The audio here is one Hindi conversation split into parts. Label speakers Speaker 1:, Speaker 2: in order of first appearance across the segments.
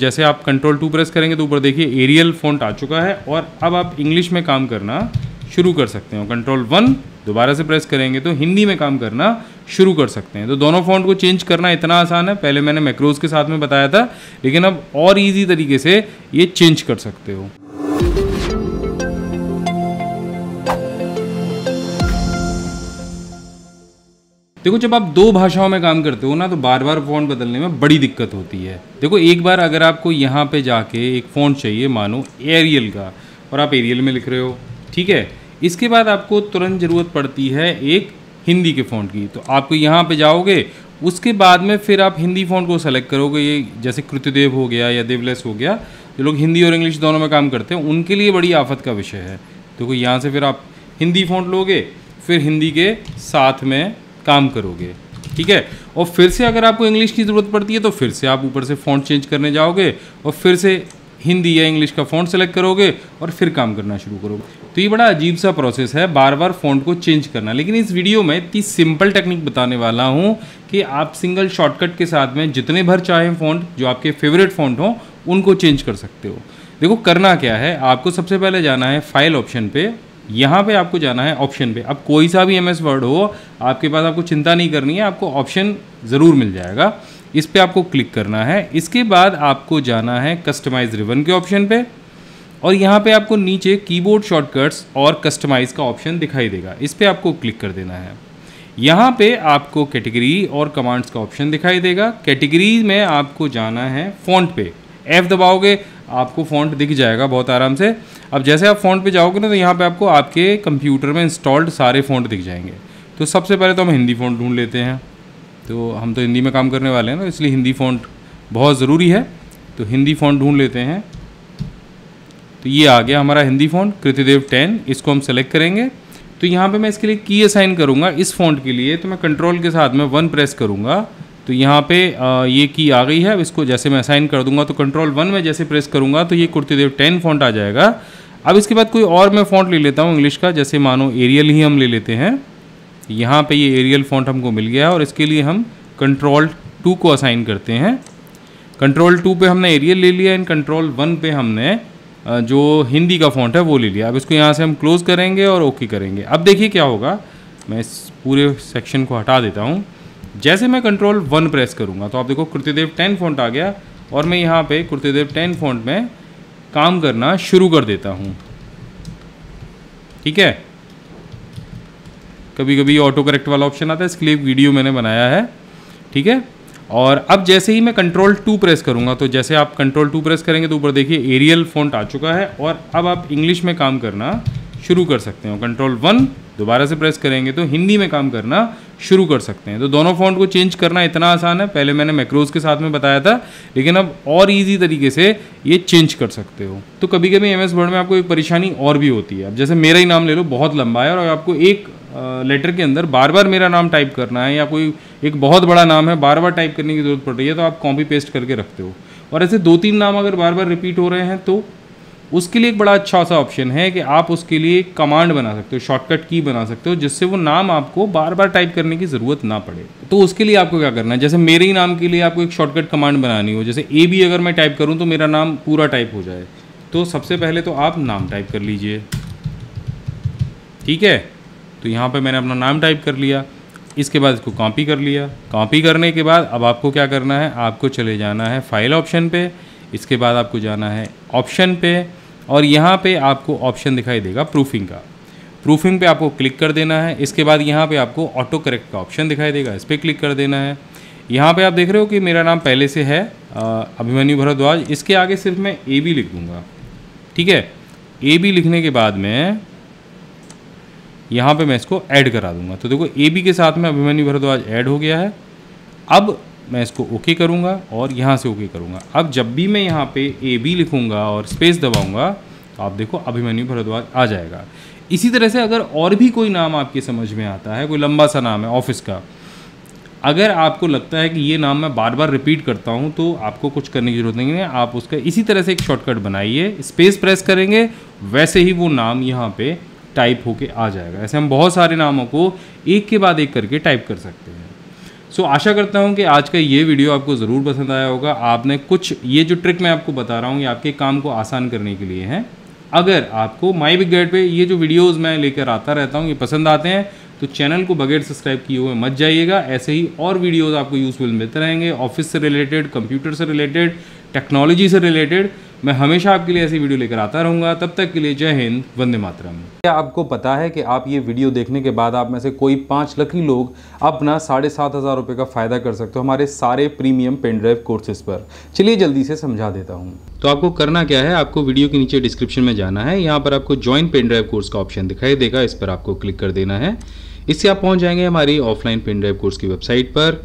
Speaker 1: जैसे आप कंट्रोल टू प्रेस करेंगे तो ऊपर देखिए एरियल फ़ॉन्ट आ चुका है और अब आप इंग्लिश में काम करना शुरू कर सकते हो कंट्रोल वन दोबारा से प्रेस करेंगे तो हिंदी में काम करना शुरू कर सकते हैं तो दोनों फ़ॉन्ट को चेंज करना इतना आसान है पहले मैंने मैक्रोज के साथ में बताया था लेकिन अब और ईजी तरीके से ये चेंज कर सकते हो देखो जब आप दो भाषाओं में काम करते हो ना तो बार बार फ़ॉन्ट बदलने में बड़ी दिक्कत होती है देखो एक बार अगर आपको यहाँ पे जाके एक फ़ॉन्ट चाहिए मानो एरियल का और आप एरियल में लिख रहे हो ठीक है इसके बाद आपको तुरंत ज़रूरत पड़ती है एक हिंदी के फ़ॉन्ट की तो आपको यहाँ पे जाओगे उसके बाद में फिर आप हिंदी फ़ॉन्ट को सेलेक्ट करोगे ये जैसे कृत्यदेव हो गया या देवलेस हो गया जो लोग हिंदी और इंग्लिश दोनों में काम करते हैं उनके लिए बड़ी आफत का विषय है देखो यहाँ से फिर आप हिंदी फ़ॉन्ट लोगे फिर हिंदी के साथ में काम करोगे ठीक है और फिर से अगर आपको इंग्लिश की ज़रूरत पड़ती है तो फिर से आप ऊपर से फ़ॉन्ट चेंज करने जाओगे और फिर से हिंदी या इंग्लिश का फ़ॉन्ट सेलेक्ट करोगे और फिर काम करना शुरू करोगे तो ये बड़ा अजीब सा प्रोसेस है बार बार फ़ॉन्ट को चेंज करना लेकिन इस वीडियो में इतनी सिंपल टेक्निक बताने वाला हूँ कि आप सिंगल शॉर्टकट के साथ में जितने भर चाहें फ़ॉन्ट जो आपके फेवरेट फ़ॉन्ट हों उनको चेंज कर सकते हो देखो करना क्या है आपको सबसे पहले जाना है फाइल ऑप्शन पर यहाँ पे आपको जाना है ऑप्शन पे अब कोई सा भी एम एस वर्ड हो आपके पास आपको चिंता नहीं करनी है आपको ऑप्शन ज़रूर मिल जाएगा इस पर आपको क्लिक करना है इसके बाद आपको जाना है कस्टमाइज रिबन के ऑप्शन पे और यहाँ पे आपको नीचे कीबोर्ड शॉर्टकट्स और कस्टमाइज का ऑप्शन दिखाई देगा इस पर आपको क्लिक कर देना है यहाँ पे आपको कैटेगरी और कमांड्स का ऑप्शन दिखाई देगा कैटेगरी में आपको जाना है फॉन्ट पे एफ़ दबाओगे आपको फॉन्ट दिख जाएगा बहुत आराम से अब जैसे आप फ़ॉन्ट पे जाओगे ना तो यहाँ पे आपको आपके कंप्यूटर में इंस्टॉल्ड सारे फ़ॉन्ट दिख जाएंगे तो सबसे पहले तो हम हिंदी फ़ॉन्ट ढूंढ लेते हैं तो हम तो हिंदी में काम करने वाले हैं ना इसलिए हिंदी फ़ॉन्ट बहुत ज़रूरी है तो हिंदी फ़ॉन्ट ढूंढ लेते हैं तो ये आ गया हमारा हिंदी फ़ॉन्ट कृतिदेव टेन इसको हम सेलेक्ट करेंगे तो यहाँ पर मैं इसके लिए की असाइन करूँगा इस फ़ॉन्ट के लिए तो मैं कंट्रोल के साथ में वन प्रेस करूँगा तो यहाँ पे ये की आ गई है अब इसको जैसे मैं असाइन कर दूंगा तो कंट्रोल वन में जैसे प्रेस करूँगा तो ये कुर्तीदेव टेन फ़ॉन्ट आ जाएगा अब इसके बाद कोई और मैं फ़ॉन्ट ले लेता हूँ इंग्लिश का जैसे मानो एरियल ही हम ले लेते हैं यहाँ पे ये एरियल फ़ॉन्ट हमको मिल गया और इसके लिए हम कंट्रोल टू को असाइन करते हैं कंट्रोल टू पे हमने एरियल ले लिया एंड कंट्रोल वन पे हमने जो हिंदी का फ़ॉन्ट है वो ले लिया अब इसको यहाँ से हम क्लोज़ करेंगे और ओके करेंगे अब देखिए क्या होगा मैं इस पूरे सेक्शन को हटा देता हूँ जैसे मैं कंट्रोल वन प्रेस करूँगा तो आप देखो कुर्तीदेव टेन फ़ॉन्ट आ गया और मैं यहाँ पर कुर्तीदेव टेन फ़ॉन्ट में काम करना शुरू कर देता हूँ ठीक है कभी कभी ऑटो करेक्ट वाला ऑप्शन आता है इसके लिए वीडियो मैंने बनाया है ठीक है और अब जैसे ही मैं कंट्रोल टू प्रेस करूँगा तो जैसे आप कंट्रोल टू प्रेस करेंगे तो ऊपर देखिए एरियल फ़ॉन्ट आ चुका है और अब आप इंग्लिश में काम करना शुरू कर सकते हो कंट्रोल वन दोबारा से प्रेस करेंगे तो हिंदी में काम करना शुरू कर सकते हैं तो दोनों फ़ॉन्ट को चेंज करना इतना आसान है पहले मैंने मैक्रोज के साथ में बताया था लेकिन अब और इजी तरीके से ये चेंज कर सकते हो तो कभी कभी एम वर्ड में आपको एक परेशानी और भी होती है अब जैसे मेरा ही नाम ले लो बहुत लंबा है और आपको एक लेटर के अंदर बार बार मेरा नाम टाइप करना है या कोई एक बहुत बड़ा नाम है बार बार टाइप करने की ज़रूरत पड़ रही है तो आप कॉपी पेस्ट करके रखते हो और ऐसे दो तीन नाम अगर बार बार रिपीट हो रहे हैं तो उसके लिए एक बड़ा अच्छा सा ऑप्शन है कि आप उसके लिए कमांड बना सकते हो शॉर्टकट की बना सकते हो जिससे वो नाम आपको बार बार टाइप करने की ज़रूरत ना पड़े तो उसके लिए आपको क्या करना है जैसे मेरे ही नाम के लिए आपको एक शॉर्टकट कमांड बनानी हो जैसे ए बी अगर मैं टाइप करूँ तो मेरा नाम पूरा टाइप हो जाए तो सबसे पहले तो आप नाम टाइप कर लीजिए ठीक है तो यहाँ पर मैंने अपना नाम टाइप कर लिया इसके बाद इसको कॉपी कर लिया कॉपी करने के बाद अब आपको क्या करना है आपको चले जाना है फाइल ऑप्शन पे इसके बाद आपको जाना है ऑप्शन पे और यहाँ पे आपको ऑप्शन दिखाई देगा प्रूफिंग का प्रूफिंग पे आपको क्लिक कर देना है इसके बाद यहाँ पे आपको ऑटो करेक्ट का ऑप्शन दिखाई देगा इस पर क्लिक कर देना है यहाँ पे आप देख रहे हो कि मेरा नाम पहले से है अभिमन्यु भरद्वाज इसके आगे सिर्फ मैं ए बी लिख दूँगा ठीक है ए बी लिखने के बाद में यहाँ पर मैं इसको ऐड करा दूँगा तो देखो ए बी के साथ में अभिमन्यु भरद्वाज ऐड हो गया है अब मैं इसको ओके करूँगा और यहाँ से ओके करूँगा अब जब भी मैं यहाँ पे ए बी लिखूँगा और स्पेस दबाऊँगा तो आप देखो अभिमन्यु भरद्वाज आ जाएगा इसी तरह से अगर और भी कोई नाम आपके समझ में आता है कोई लंबा सा नाम है ऑफिस का अगर आपको लगता है कि ये नाम मैं बार बार रिपीट करता हूँ तो आपको कुछ करने की ज़रूरत नहीं है आप उसका इसी तरह से एक शॉर्टकट बनाइए स्पेस प्रेस करेंगे वैसे ही वो नाम यहाँ पर टाइप होके आ जाएगा ऐसे हम बहुत सारे नामों को एक के बाद एक करके टाइप कर सकते हैं सो so, आशा करता हूँ कि आज का ये वीडियो आपको ज़रूर पसंद आया होगा आपने कुछ ये जो ट्रिक मैं आपको बता रहा हूँ ये आपके काम को आसान करने के लिए हैं अगर आपको माई बिग गेट पर ये जो वीडियोज़ मैं लेकर आता रहता हूँ ये पसंद आते हैं तो चैनल को बगैर सब्सक्राइब किए हुए मत जाइएगा ऐसे ही और वीडियोज़ आपको यूज़फुल मिलते रहेंगे ऑफिस से रिलेटेड कंप्यूटर से रिलेटेड टेक्नोलॉजी से रिलेटेड मैं हमेशा आपके लिए ऐसी वीडियो लेकर आता रहूंगा तब तक के लिए जय हिंद वंदे मातरम क्या आपको पता है कि आप ये वीडियो देखने के बाद आप में से कोई पाँच लकी लोग अपना साढ़े सात हज़ार रुपये का फ़ायदा कर सकते हो हमारे सारे प्रीमियम पेन ड्राइव कोर्सेज पर चलिए जल्दी से समझा देता हूँ तो आपको करना क्या है आपको वीडियो के नीचे डिस्क्रिप्शन में जाना है यहाँ पर आपको ज्वाइन पेन ड्राइव कोर्स का ऑप्शन दिखाई देगा इस पर आपको क्लिक कर देना है इससे आप पहुंच जाएंगे हमारी ऑफलाइन पेन ड्राइव कोर्स की वेबसाइट पर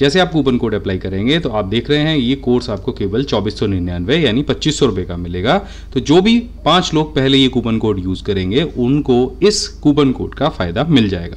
Speaker 1: जैसे आप कूपन कोड अप्लाई करेंगे तो आप देख रहे हैं ये कोर्स आपको केवल चौबीस यानी पच्चीस सौ का मिलेगा तो जो भी पांच लोग पहले ये कूपन कोड यूज़ करेंगे उनको इस कूपन कोड का फ़ायदा मिल जाएगा